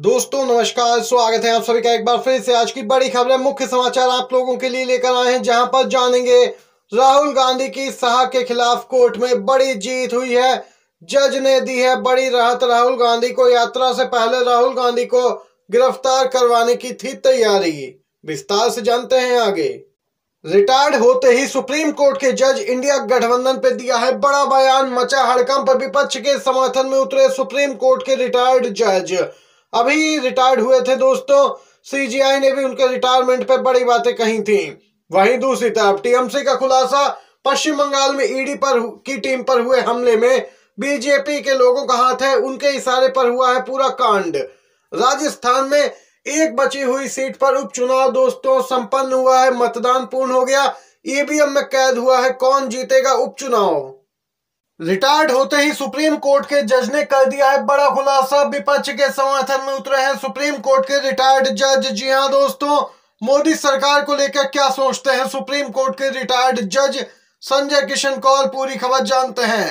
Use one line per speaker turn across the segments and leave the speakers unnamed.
दोस्तों नमस्कार स्वागत है आप सभी का एक बार फिर से आज की बड़ी खबर है मुख्य समाचार आप लोगों के लिए लेकर आए हैं जहां पर जानेंगे राहुल गांधी की सहा के खिलाफ कोर्ट में बड़ी जीत हुई है जज ने दी है बड़ी राहत राहुल गांधी को यात्रा से पहले राहुल गांधी को गिरफ्तार करवाने की थी तैयारी विस्तार से जानते हैं आगे रिटायर्ड होते ही सुप्रीम कोर्ट के जज इंडिया गठबंधन पे दिया है बड़ा बयान मचा हड़कंप विपक्ष के समर्थन में उतरे सुप्रीम कोर्ट के रिटायर्ड जज अभी रिटायर्ड हुए थे दोस्तों सीजीआई ने भी उनके रिटायरमेंट पर बड़ी बातें कही थी वहीं दूसरी तरफ टीएमसी का खुलासा पश्चिम बंगाल में ईडी e पर की टीम पर हुए हमले में बीजेपी के लोगों का हाथ है उनके इशारे पर हुआ है पूरा कांड राजस्थान में एक बची हुई सीट पर उपचुनाव दोस्तों संपन्न हुआ है मतदान पूर्ण हो गया ईवीएम e में कैद हुआ है कौन जीतेगा उपचुनाव रिटायर्ड होते ही सुप्रीम कोर्ट के जज ने कर दिया है बड़ा खुलासा विपक्ष के समर्थन में उतरे हैं सुप्रीम कोर्ट के रिटायर्ड जज जी हाँ दोस्तों मोदी सरकार को लेकर क्या सोचते हैं सुप्रीम कोर्ट के रिटायर्ड जज संजय किशन कौल पूरी खबर जानते हैं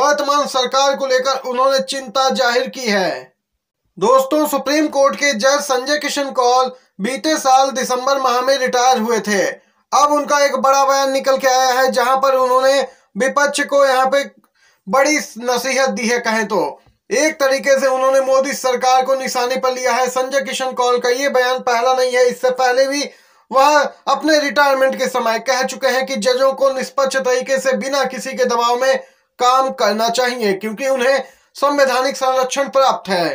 वर्तमान सरकार को लेकर उन्होंने चिंता जाहिर की है दोस्तों सुप्रीम कोर्ट के जज संजय किशन कौल बीते साल दिसंबर माह में रिटायर हुए थे अब उनका एक बड़ा बयान निकल के आया है जहां पर उन्होंने विपक्ष को यहां पे बड़ी नसीहत दी है कहें तो एक तरीके से उन्होंने मोदी सरकार को निशाने पर लिया है संजय किशन कौल का ये बयान पहला नहीं है इससे पहले भी वह अपने रिटायरमेंट के समय कह चुके हैं कि जजों को निष्पक्ष तरीके से बिना किसी के दबाव में काम करना चाहिए क्योंकि उन्हें संवैधानिक संरक्षण प्राप्त है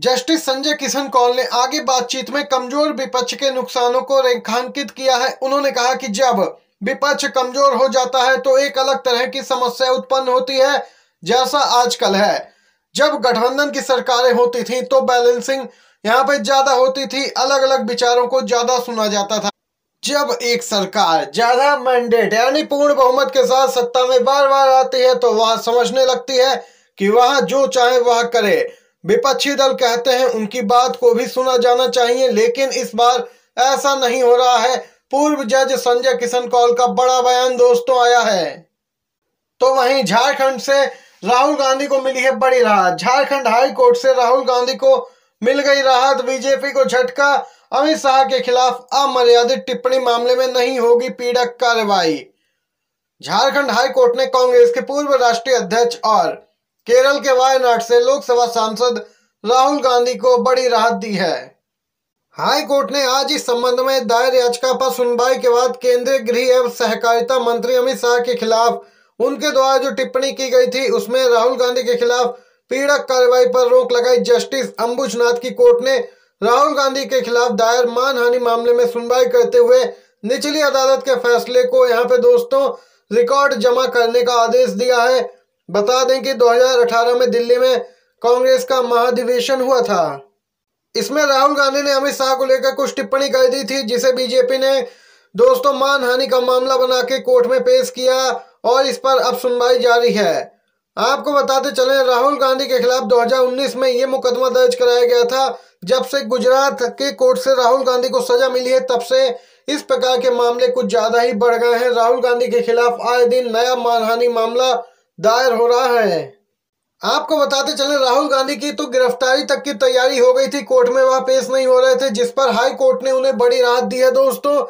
जस्टिस संजय किशन कौल ने आगे बातचीत में कमजोर विपक्ष के नुकसानों को रेखांकित किया है उन्होंने कहा कि जब विपक्ष कमजोर हो जाता है तो एक अलग तरह की समस्या उत्पन्न होती है जैसा आजकल है जब गठबंधन की सरकारें होती थी तो बैलेंसिंग यहाँ पे ज्यादा होती थी अलग अलग विचारों को ज्यादा सुना जाता था जब एक सरकार ज्यादा मैंडेट यानी पूर्ण बहुमत के साथ सत्ता में बार बार आती है तो वह समझने लगती है कि वह जो चाहे वह करे विपक्षी दल कहते हैं उनकी बात को भी सुना जाना चाहिए लेकिन इस बार ऐसा नहीं हो रहा है पूर्व जज संजय किशन कौल का बड़ा बयान दोस्तों आया है तो वहीं झारखंड से राहुल गांधी को मिली है बड़ी राहत झारखंड हाई कोर्ट से राहुल गांधी को मिल गई राहत बीजेपी को झटका अमित शाह के खिलाफ अमर्यादित टिप्पणी मामले में नहीं होगी पीड़क कार्रवाई झारखंड हाई कोर्ट ने कांग्रेस के पूर्व राष्ट्रीय अध्यक्ष और केरल के वायनाड से लोकसभा सांसद राहुल गांधी को बड़ी राहत दी है हाई कोर्ट ने आज इस संबंध में दायर याचिका पर सुनवाई के बाद केंद्रीय गृह एवं सहकारिता मंत्री अमित शाह के खिलाफ उनके द्वारा जो टिप्पणी की गई थी उसमें राहुल गांधी के खिलाफ पीड़क कार्रवाई पर रोक लगाई जस्टिस अंबुजनाथ की कोर्ट ने राहुल गांधी के खिलाफ दायर मानहानि मामले में सुनवाई करते हुए निचली अदालत के फैसले को यहाँ पे दोस्तों रिकॉर्ड जमा करने का आदेश दिया है बता दें कि 2018 में दिल्ली में कांग्रेस का महाधिवेशन हुआ था इसमें राहुल गांधी ने अमित शाह को लेकर कुछ टिप्पणी कर दी थी जिसे बीजेपी ने दोस्तों मानहानि का मामला बना के कोर्ट में पेश किया और इस पर अब सुनवाई जारी है आपको बताते चले राहुल गांधी के खिलाफ 2019 में ये मुकदमा दर्ज कराया गया था जब से गुजरात के कोर्ट से राहुल गांधी को सजा मिली है तब से इस प्रकार के मामले कुछ ज़्यादा ही बढ़ गए हैं राहुल गांधी के खिलाफ आए दिन नया मानहानि मामला दायर हो रहा है आपको बताते चले राहुल गांधी की तो गिरफ्तारी तक की तैयारी हो गई थी कोर्ट में वह पेश नहीं हो रहे थे जिस पर हाई कोर्ट ने उन्हें बड़ी राहत दी है दोस्तों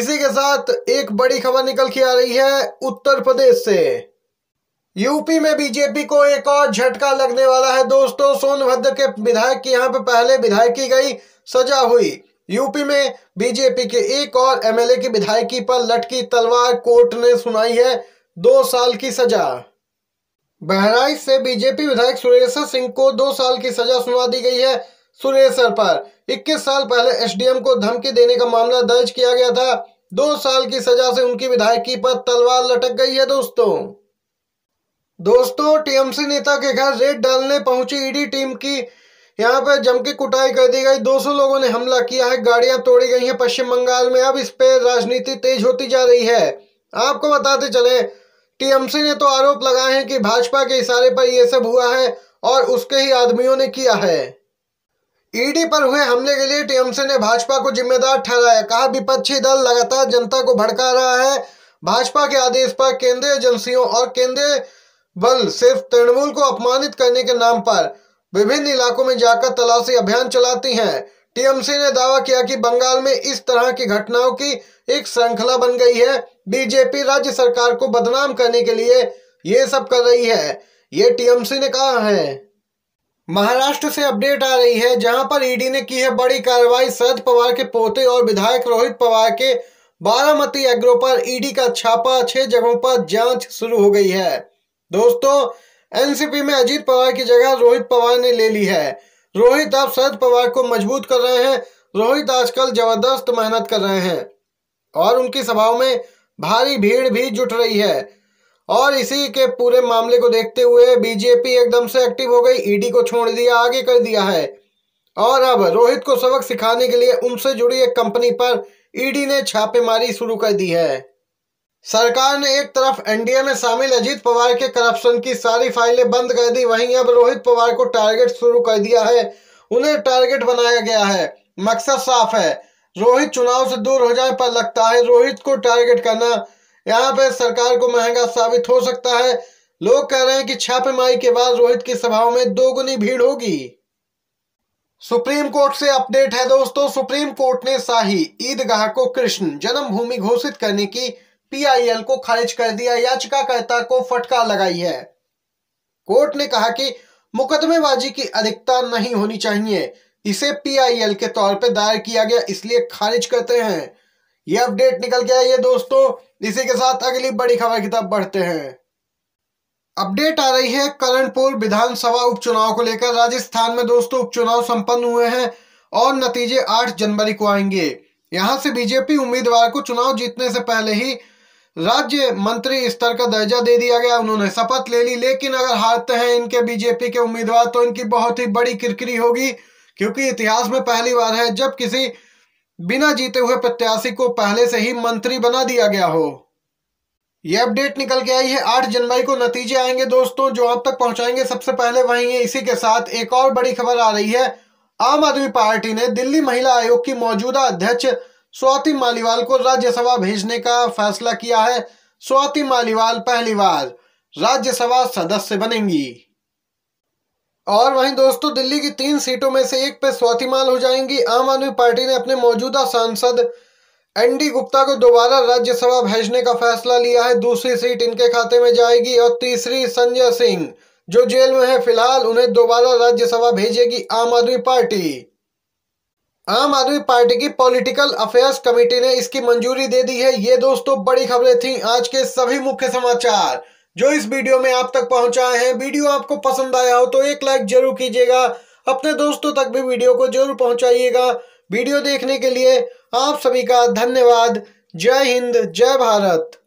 इसी के साथ एक बड़ी खबर निकल के आ रही है उत्तर प्रदेश से यूपी में बीजेपी को एक और झटका लगने वाला है दोस्तों सोनभद्र के विधायक की यहाँ पे पहले विधायकी गई सजा हुई यूपी में बीजेपी के एक और एमएलए की विधायकी पर लटकी तलवार कोर्ट ने सुनाई है दो साल की सजा बहराइच से बीजेपी विधायक सुरेशर सिंह को दो साल की सजा सुना दी गई है सुरेशर पर 21 साल पहले एसडीएम को धमकी देने का मामला दर्ज किया गया था दो साल की सजा से उनकी विधायकी पर तलवार लटक गई है दोस्तों दोस्तों टीएमसी नेता के घर रेड डालने पहुंची ईडी टीम की यहाँ पर जमकी कुटाई कर दी गई 200 लोगों ने हमला किया है गाड़ियां तोड़ी गई हैं पश्चिम बंगाल में अब इस पर राजनीति तेज होती जा रही है आपको बताते चले टीएमसी ने तो आरोप लगाए हैं कि भाजपा के इशारे पर यह सब हुआ है और उसके ही आदमियों ने किया है ईडी पर हुए हमले के लिए टीएमसी ने भाजपा को जिम्मेदार ठहराया कहा विपक्षी दल लगातार जनता को भड़का रहा है भाजपा के आदेश पर केंद्रीय एजेंसियों और केंद्रीय बल सिर्फ तृणमूल को अपमानित करने के नाम पर विभिन्न इलाकों में जाकर तलाशी अभियान चलाती हैं टीएमसी ने दावा किया कि बंगाल में इस तरह की घटनाओं की एक श्रृंखला बन गई है बीजेपी राज्य सरकार को बदनाम करने के लिए ये सब कर रही है ये टीएमसी ने कहा है महाराष्ट्र से अपडेट आ रही है जहां पर ईडी ने की है बड़ी कार्रवाई शरद पवार के पोते और विधायक रोहित पवार के बारामती एग्रो पर ईडी का छापा छह जगहों पर जांच शुरू हो गई है दोस्तों एनसीपी में अजीत पवार की जगह रोहित पवार ने ले ली है रोहित आप शरद पवार को मजबूत कर रहे हैं रोहित आजकल जबरदस्त मेहनत कर रहे हैं और उनकी सभाओं में भारी भीड़ भी जुट रही है और इसी के पूरे मामले को देखते हुए बीजेपी एकदम से एक्टिव हो गई ईडी को छोड़ दिया आगे कर दिया है और अब रोहित को सबक सिखाने के लिए उनसे जुड़ी एक कंपनी पर ईडी ने छापेमारी शुरू कर दी है सरकार ने एक तरफ एनडीए में शामिल अजीत पवार के करप्शन की सारी फाइलें बंद कर दी वहीं अब रोहित पवार को टारगेट शुरू कर दिया है उन्हें टारगेट बनाया गया है मकसद साफ है रोहित चुनाव से दूर हो जाए पर लगता है रोहित को टारगेट करना यहां पर सरकार को महंगा साबित हो सकता है लोग कह रहे हैं कि छापेमारी के बाद रोहित की सभाओं में दोगुनी भीड़ होगी सुप्रीम कोर्ट से अपडेट है दोस्तों सुप्रीम कोर्ट ने शाही ईदगाह को कृष्ण जन्मभूमि घोषित करने की पीआईएल को खारिज कर दिया याचिकाकर्ता को फटकार लगाई है कोर्ट ने कहा कि मुकदमेबाजी की अधिकता नहीं होनी चाहिए इसे पीआईएल के तौर पर दायर किया गया इसलिए खारिज करते हैं यह अपडेट निकल गया ये दोस्तों इसी के साथ अगली बड़ी खबर की तरफ बढ़ते हैं अपडेट आ रही है करणपुर विधानसभा उपचुनाव को लेकर राजस्थान में दोस्तों उपचुनाव संपन्न हुए हैं और नतीजे 8 जनवरी को आएंगे यहां से बीजेपी उम्मीदवार को चुनाव जीतने से पहले ही राज्य मंत्री स्तर का दर्जा दे दिया गया उन्होंने शपथ ले ली लेकिन अगर हारते हैं इनके बीजेपी के उम्मीदवार तो इनकी बहुत ही बड़ी किरकिरी होगी क्योंकि इतिहास में पहली बार है जब किसी बिना जीते हुए प्रत्याशी को पहले से ही मंत्री बना दिया गया हो यह अपडेट निकल के आई है आठ जनवरी को नतीजे आएंगे दोस्तों जो आप तक पहुंचाएंगे सबसे पहले वही है इसी के साथ एक और बड़ी खबर आ रही है आम आदमी पार्टी ने दिल्ली महिला आयोग की मौजूदा अध्यक्ष स्वाति मालीवाल को राज्यसभा भेजने का फैसला किया है स्वाति मालीवाल पहली बार राज्यसभा सदस्य बनेंगी और वहीं दोस्तों दिल्ली की तीन सीटों में से एक पे स्वाति माल हो जाएंगी आम आदमी पार्टी ने अपने मौजूदा सांसद एन डी गुप्ता को दोबारा राज्यसभा भेजने का फैसला लिया है दूसरी सीट इनके खाते में जाएगी और तीसरी संजय सिंह जो जेल में है फिलहाल उन्हें दोबारा राज्यसभा भेजेगी आम आदमी पार्टी आम आदमी पार्टी की पॉलिटिकल अफेयर्स कमेटी ने इसकी मंजूरी दे दी है ये दोस्तों बड़ी खबरें थी आज के सभी मुख्य समाचार जो इस वीडियो में आप तक पहुंचा है वीडियो आपको पसंद आया हो तो एक लाइक जरूर कीजिएगा अपने दोस्तों तक भी वीडियो को जरूर पहुंचाइएगा वीडियो देखने के लिए आप सभी का धन्यवाद जय हिंद जय भारत